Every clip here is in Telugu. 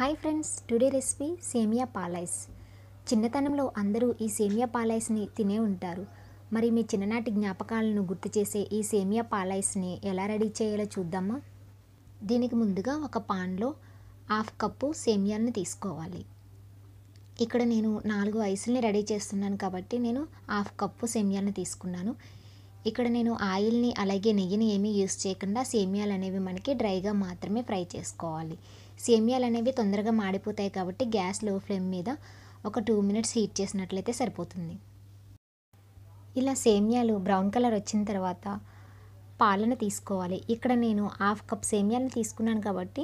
హాయ్ ఫ్రెండ్స్ టుడే రెసిపీ సేమియా పాలైస్ చిన్నతనంలో అందరూ ఈ సేమియా పాలైస్ని తినే ఉంటారు మరి మీ చిన్ననాటి జ్ఞాపకాలను గుర్తు చేసే ఈ సేమియా పాలైస్ని ఎలా రెడీ చేయాలో చూద్దామా దీనికి ముందుగా ఒక పాన్లో హాఫ్ కప్పు సేమియాని తీసుకోవాలి ఇక్కడ నేను నాలుగు ఐసుల్ని రెడీ చేస్తున్నాను కాబట్టి నేను హాఫ్ కప్పు సేమియాని తీసుకున్నాను ఇక్కడ నేను ఆయిల్ని అలాగే నెయ్యిని ఏమీ యూస్ చేయకుండా సేమియాలు అనేవి మనకి డ్రైగా మాత్రమే ఫ్రై చేసుకోవాలి సేమియాలు అనేవి తొందరగా మాడిపోతాయి కాబట్టి గ్యాస్ లో ఫ్లేమ్ మీద ఒక టూ మినిట్స్ హీట్ చేసినట్లయితే సరిపోతుంది ఇలా సేమియాలు బ్రౌన్ కలర్ వచ్చిన తర్వాత పాలను తీసుకోవాలి ఇక్కడ నేను హాఫ్ కప్ సేమియాలను తీసుకున్నాను కాబట్టి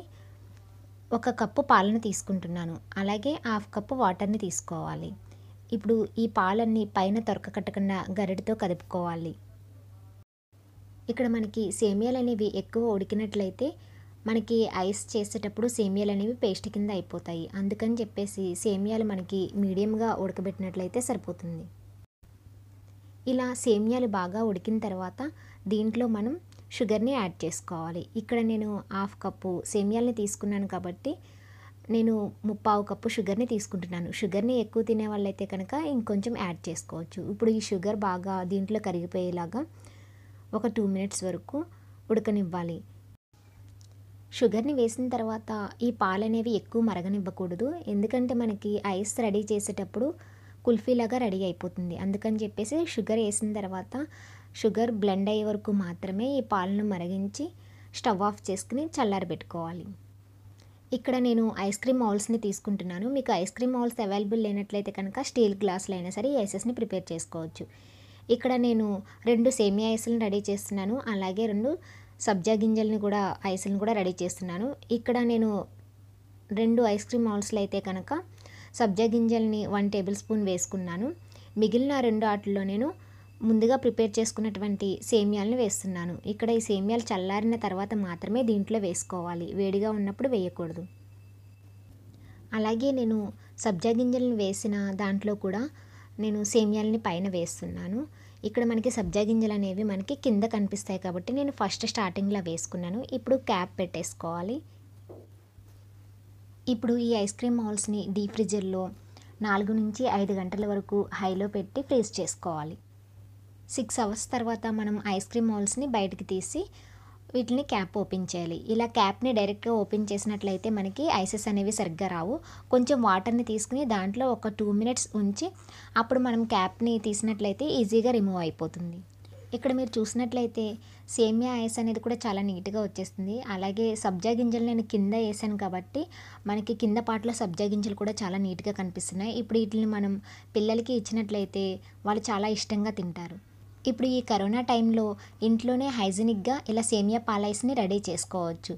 ఒక కప్పు పాలను తీసుకుంటున్నాను అలాగే హాఫ్ కప్పు వాటర్ని తీసుకోవాలి ఇప్పుడు ఈ పాలన్నీ పైన తొరక కట్టకుండా గరిటితో కదుపుకోవాలి ఇక్కడ మనకి సేమియాలు అనేవి ఎక్కువ ఉడికినట్లయితే మనకి ఐస్ చేసేటప్పుడు సేమియాలు అనేవి పేస్ట్ కింద అయిపోతాయి అందుకని చెప్పేసి సేమియాలు మనకి మీడియంగా ఉడకబెట్టినట్లయితే సరిపోతుంది ఇలా సేమియాలు బాగా ఉడికిన తర్వాత దీంట్లో మనం షుగర్ని యాడ్ చేసుకోవాలి ఇక్కడ నేను హాఫ్ కప్పు సేమియాలని తీసుకున్నాను కాబట్టి నేను ముప్పావు కప్పు షుగర్ని తీసుకుంటున్నాను షుగర్ని ఎక్కువ తినే వాళ్ళైతే కనుక ఇంకొంచెం యాడ్ చేసుకోవచ్చు ఇప్పుడు ఈ షుగర్ బాగా దీంట్లో కరిగిపోయేలాగా ఒక టూ మినిట్స్ వరకు ఉడకనివ్వాలి షుగర్ని వేసిన తర్వాత ఈ పాలు అనేవి ఎక్కువ మరగనివ్వకూడదు ఎందుకంటే మనకి ఐస్ రెడీ చేసేటప్పుడు కుల్ఫీలాగా రెడీ అయిపోతుంది అందుకని చెప్పేసి షుగర్ వేసిన తర్వాత షుగర్ బ్లెండ్ అయ్యే వరకు మాత్రమే ఈ పాలను మరిగించి స్టవ్ ఆఫ్ చేసుకుని చల్లారబెట్టుకోవాలి ఇక్కడ నేను ఐస్ క్రీమ్ మౌల్స్ని తీసుకుంటున్నాను మీకు ఐస్ క్రీమ్ మౌల్స్ అవైలబుల్ లేనట్లయితే కనుక స్టీల్ గ్లాసులు అయినా సరే ఈ ఐసెస్ని ప్రిపేర్ చేసుకోవచ్చు ఇక్కడ నేను రెండు సేమియా ఐస్లను రెడీ చేస్తున్నాను అలాగే రెండు సబ్జా గింజల్ని కూడా ఐస్ని కూడా రెడీ చేస్తున్నాను ఇక్కడ నేను రెండు ఐస్ క్రీమ్ ఆల్స్లో అయితే కనుక సబ్జా గింజల్ని వన్ టేబుల్ స్పూన్ వేసుకున్నాను మిగిలిన రెండు ఆటల్లో నేను ముందుగా ప్రిపేర్ చేసుకున్నటువంటి సేమ్యాలను వేస్తున్నాను ఇక్కడ ఈ సేమ్యాలు చల్లారిన తర్వాత మాత్రమే దీంట్లో వేసుకోవాలి వేడిగా ఉన్నప్పుడు వేయకూడదు అలాగే నేను సబ్జా గింజలను వేసిన దాంట్లో కూడా నేను సేమ్యాలని పైన వేస్తున్నాను ఇక్కడ మనకి సబ్జా గింజలు అనేవి మనకి కింద కనిపిస్తాయి కాబట్టి నేను ఫస్ట్ స్టార్టింగ్లో వేసుకున్నాను ఇప్పుడు క్యాప్ పెట్టేసుకోవాలి ఇప్పుడు ఈ ఐస్ క్రీమ్ మాల్స్ని డీప్ ఫ్రిడ్జర్లో నాలుగు నుంచి ఐదు గంటల వరకు హైలో పెట్టి ఫ్రీజ్ చేసుకోవాలి సిక్స్ అవర్స్ తర్వాత మనం ఐస్ క్రీమ్ మాల్స్ని బయటకు తీసి వీటిని క్యాప్ ఓపెన్ చేయాలి ఇలా క్యాప్ని డైరెక్ట్గా ఓపెన్ చేసినట్లయితే మనకి ఐసెస్ అనేవి సరిగ్గా రావు కొంచెం వాటర్ని తీసుకుని దాంట్లో ఒక టూ మినిట్స్ ఉంచి అప్పుడు మనం క్యాప్ని తీసినట్లయితే ఈజీగా రిమూవ్ అయిపోతుంది ఇక్కడ మీరు చూసినట్లయితే సేమియా ఐస్ అనేది కూడా చాలా నీట్గా వచ్చేస్తుంది అలాగే సబ్జా గింజలు నేను కింద వేసాను కాబట్టి మనకి కింద పాటలో సబ్జా గింజలు కూడా చాలా నీట్గా కనిపిస్తున్నాయి ఇప్పుడు వీటిని మనం పిల్లలకి ఇచ్చినట్లయితే వాళ్ళు చాలా ఇష్టంగా తింటారు ఇప్పుడు ఈ కరోనా టైంలో ఇంట్లోనే హైజీనిక్గా ఇలా సేమియా పాలైస్ని రెడీ చేసుకోవచ్చు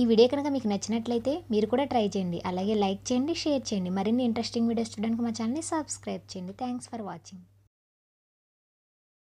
ఈ వీడియో కనుక మీకు నచ్చినట్లయితే మీరు కూడా ట్రై చేయండి అలాగే లైక్ చేయండి షేర్ చేయండి మరిన్ని ఇంట్రెస్టింగ్ వీడియోస్ చూడడానికి మా ఛానల్ని సబ్స్క్రైబ్ చేయండి థ్యాంక్స్ ఫర్ వాచింగ్